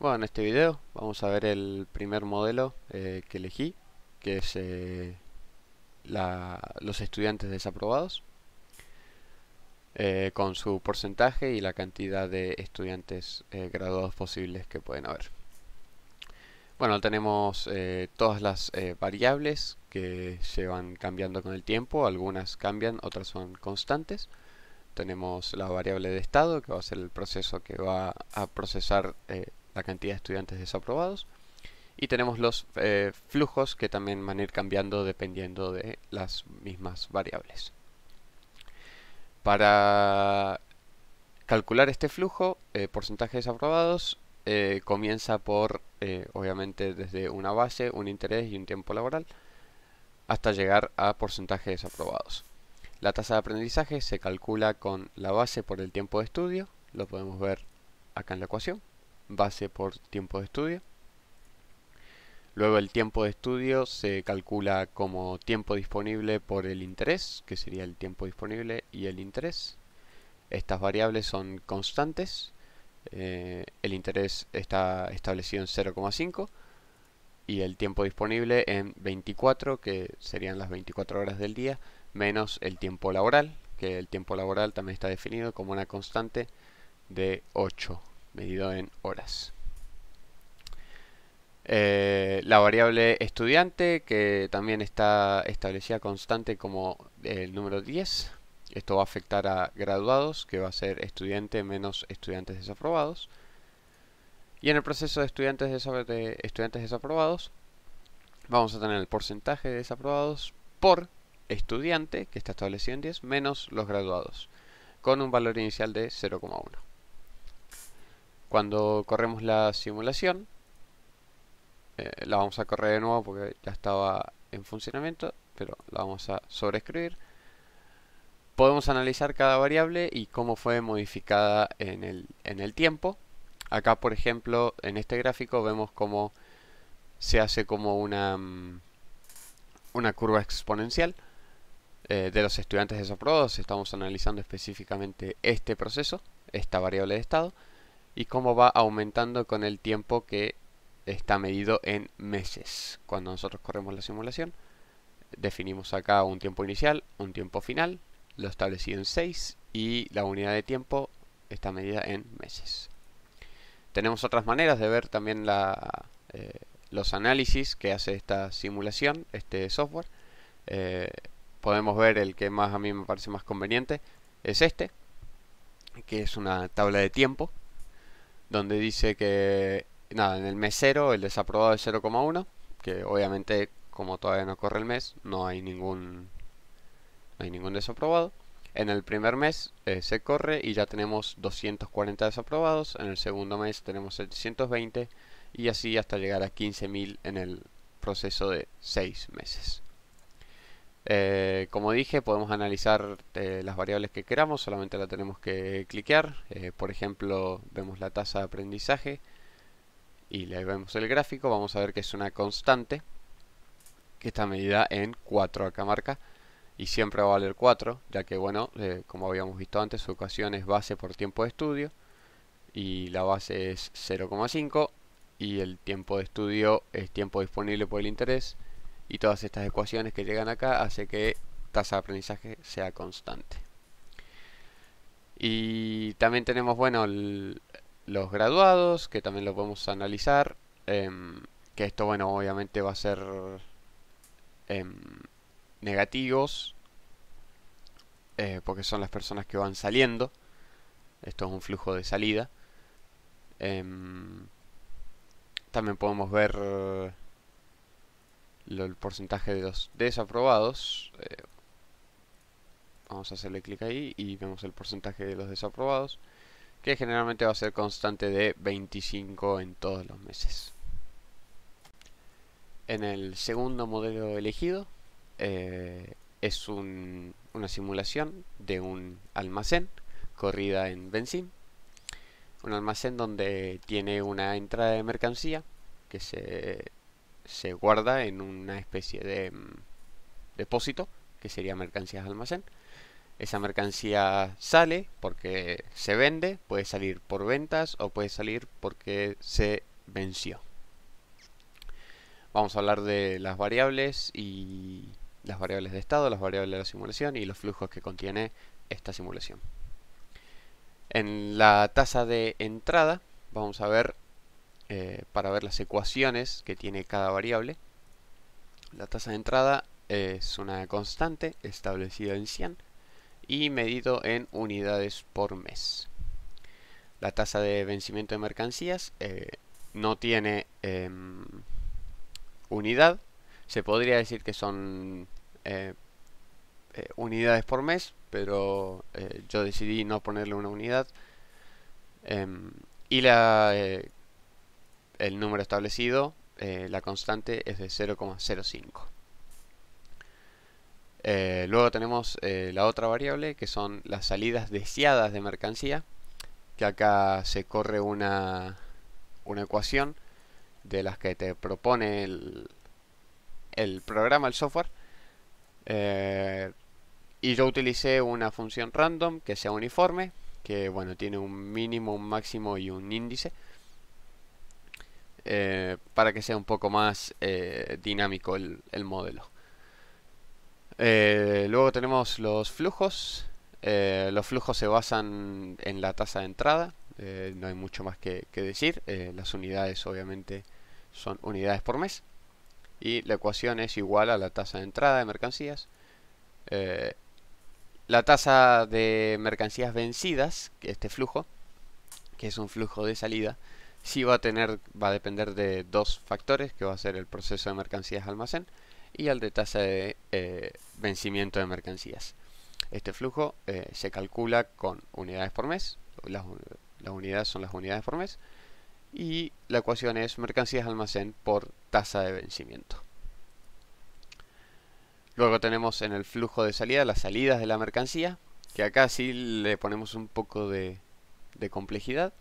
Bueno, en este video vamos a ver el primer modelo eh, que elegí, que es eh, los estudiantes desaprobados, eh, con su porcentaje y la cantidad de estudiantes graduados posibles que pueden haber. Bueno, tenemos todas las variables que se van cambiando con el tiempo, algunas cambian, otras son constantes tenemos la variable de estado que va a ser el proceso que va a procesar la cantidad de estudiantes desaprobados. Y tenemos los eh, flujos que también van a ir cambiando dependiendo de las mismas variables. Para calcular este flujo, eh, porcentajes aprobados desaprobados, eh, comienza por, obviamente, desde una base, un interés y un tiempo laboral, hasta llegar a porcentajes desaprobados. La tasa de aprendizaje se calcula con la base por el tiempo de estudio, lo podemos ver acá en la ecuación base por tiempo de estudio. Luego el tiempo de estudio se calcula como tiempo disponible por el interés, que sería el tiempo disponible y el interés. Estas variables son constantes. Eh, el interés está establecido en 0,5 y el tiempo disponible en 24, que serían las 24 horas del día, menos el tiempo laboral, que el tiempo laboral también está definido como una constante de 8 medido en horas. Eh, la variable estudiante, que también está establecida constante como el número 10. Esto va a afectar a graduados, que va a ser estudiante menos estudiantes desaprobados. Y en el proceso de estudiantes, de estudiantes desaprobados, vamos a tener el porcentaje de desaprobados por estudiante, que está establecido en 10, menos los graduados, con un valor inicial de 0,1. Cuando corremos la simulación, eh, la vamos a correr de nuevo porque ya estaba en funcionamiento, pero la vamos a sobreescribir. Podemos analizar cada variable y cómo fue modificada en el, tiempo. Acá, por ejemplo, en este gráfico vemos cómo se hace como una, mm, una curva exponencial eh, de los estudiantes de desaprobados. Estamos analizando específicamente este proceso, esta variable de estado y cómo va aumentando con el tiempo que está medido en meses. Cuando nosotros corremos la simulación, definimos acá un tiempo inicial, un tiempo final, lo establecido en 6 y la unidad de tiempo está medida en meses. Tenemos otras maneras de ver también eh, los análisis que hace esta simulación, este software. Eh, podemos ver el que más a mí me parece más conveniente, es este, que es una tabla de tiempo donde dice que, nada, en el mes 0 el desaprobado es 0,1, que obviamente como todavía no corre el mes, no hay ningún, hay ningún desaprobado. En el primer mes eh, se corre y ya tenemos 240 desaprobados, en el segundo mes tenemos 720 y así hasta llegar a 15.000 en el proceso de 6 meses. Eh, como dije, podemos analizar eh, las variables que queramos, solamente la tenemos que cliquear. Eh, por ejemplo, vemos la tasa de aprendizaje y le vemos el gráfico. Vamos a ver que es una constante que está medida en 4 acá marca y siempre va a valer 4, ya que bueno, como habíamos visto antes, su ecuación es base por tiempo de estudio y la base es 0,5 y el tiempo de estudio es tiempo disponible por el interés y todas estas ecuaciones que llegan acá hace que tasa de aprendizaje sea constante. Y también tenemos, bueno, los graduados, que también lo podemos analizar. Em, que esto, bueno, obviamente va a ser em, negativos, eh, porque son las personas que van saliendo. Esto es un flujo de salida. Em, también podemos ver el porcentaje de los desaprobados. Eh, vamos a hacerle clic ahí y vemos el porcentaje de los desaprobados, que generalmente va a ser constante de 25 en todos los meses. En el segundo modelo elegido eh, es una simulación de un almacén, corrida en benzín, un almacén donde tiene una entrada de mercancía que se se guarda en una especie de mm, depósito, que sería mercancías almacén. Esa mercancía sale porque se vende, puede salir por ventas o puede salir porque se venció. Vamos a hablar de las variables y las variables de estado, las variables de la simulación y los flujos que contiene esta simulación. En la tasa de entrada vamos a ver eh, para ver las ecuaciones que tiene cada variable. La tasa de entrada es una constante establecida en 100 y medido en unidades por mes. La tasa de vencimiento de mercancías eh, no tiene em, unidad. Se podría decir que son eh, unidades por mes, pero yo decidí no ponerle una unidad. Em, y la el número establecido, eh, la constante es de 0,05. Eh, luego tenemos eh, la otra variable, que son las salidas deseadas de mercancía, que acá se corre una, ecuación de las que te propone el, programa, el software. y yo utilicé una función random que sea uniforme, que bueno, tiene un mínimo, un máximo y un índice. Eh, para que sea un poco más eh, dinámico el, modelo. Eh, luego tenemos los flujos. los flujos se basan en la tasa de entrada. no hay mucho más que, que decir. las unidades obviamente son unidades por mes. Y la ecuación es igual a la tasa de entrada de mercancías. la tasa de mercancías vencidas, este flujo, que es un flujo de salida, Sí va a tener, va a depender de dos factores, que va a ser el proceso de mercancías almacén y el de tasa de eh, vencimiento de mercancías. Este flujo eh, se calcula con unidades por mes, las, unidades son las unidades por mes, y la ecuación es mercancías almacén por tasa de vencimiento. Luego tenemos en el flujo de salida las salidas de la mercancía, que acá sí le ponemos un poco de complejidad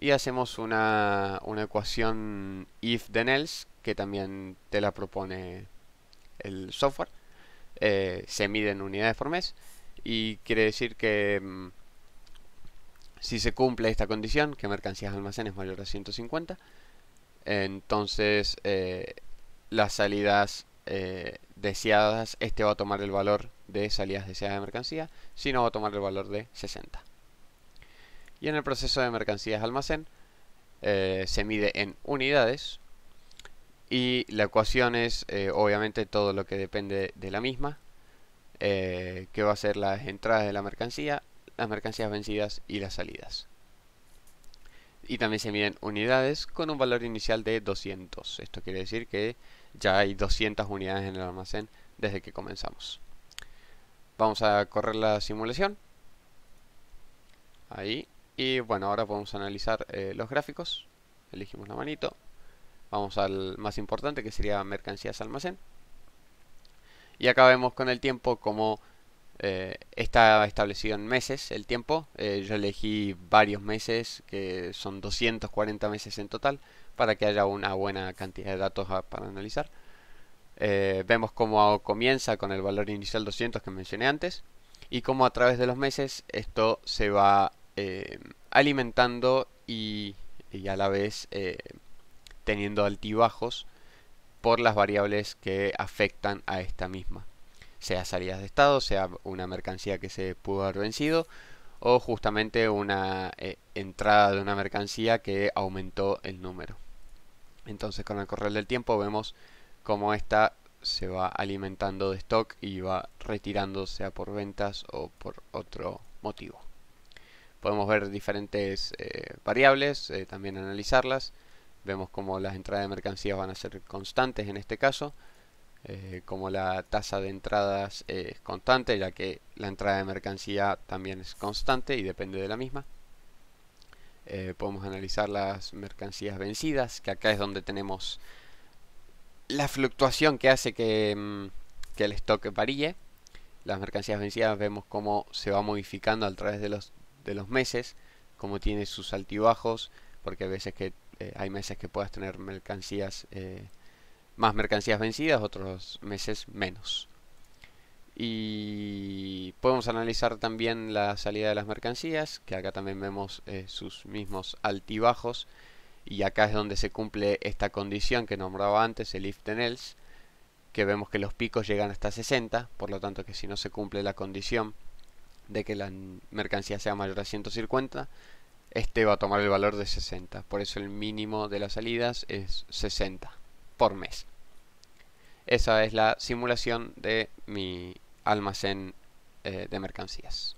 y hacemos una, ecuación if then else que también te la propone el software. Eh, se mide en unidades por mes y quiere decir que mm, si se cumple esta condición, que mercancías almacenes mayor a 150, entonces eh, las salidas eh, deseadas, este va a tomar el valor de salidas deseadas de mercancía, si no va a tomar el valor de 60 y en el proceso de mercancías almacén eh, se mide en unidades y la ecuación es eh, obviamente todo lo que depende de la misma eh, que va a ser las entradas de la mercancía las mercancías vencidas y las salidas y también se miden unidades con un valor inicial de 200 esto quiere decir que ya hay 200 unidades en el almacén desde que comenzamos vamos a correr la simulación ahí y bueno, ahora podemos analizar eh, los gráficos. Elegimos la manito. Vamos al más importante que sería mercancías almacén. Y acá vemos con el tiempo como eh, está establecido en meses el tiempo. Eh, yo elegí varios meses, que son 240 meses en total, para que haya una buena cantidad de datos ah, para analizar. vemos cómo comienza con el valor inicial 200 que mencioné antes y cómo a través de los meses esto se va eh, alimentando y, a la vez eh, teniendo altibajos por las variables que afectan a esta misma. Sea salidas de estado, sea una mercancía que se pudo haber vencido o justamente una eh, entrada de una mercancía que aumentó el número. Entonces con el correr del tiempo vemos cómo esta se va alimentando de stock y va retirando sea por ventas o por otro motivo podemos ver diferentes eh, variables, eh, también analizarlas. Vemos cómo las entradas de mercancías van a ser constantes en este caso, eh, como la tasa de entradas es constante, ya que la entrada de mercancía también es constante y depende de la misma. podemos analizar las mercancías vencidas, que acá es donde tenemos la fluctuación que hace que, mm, que el stock varíe. Las mercancías vencidas vemos cómo se va modificando a través de los de los meses, como tiene sus altibajos, porque a veces que eh, hay meses que puedas tener mercancías eh, más mercancías vencidas, otros meses menos. Y podemos analizar también la salida de las mercancías, que acá también vemos eh, sus mismos altibajos. Y acá es donde se cumple esta condición que nombraba antes, el if then else, que vemos que los picos llegan hasta 60, por lo tanto que si no se cumple la condición de que la mercancía sea mayor a 150, este va a tomar el valor de 60. Por eso el mínimo de las salidas es 60 por mes. Esa es la simulación de mi almacén eh, de mercancías.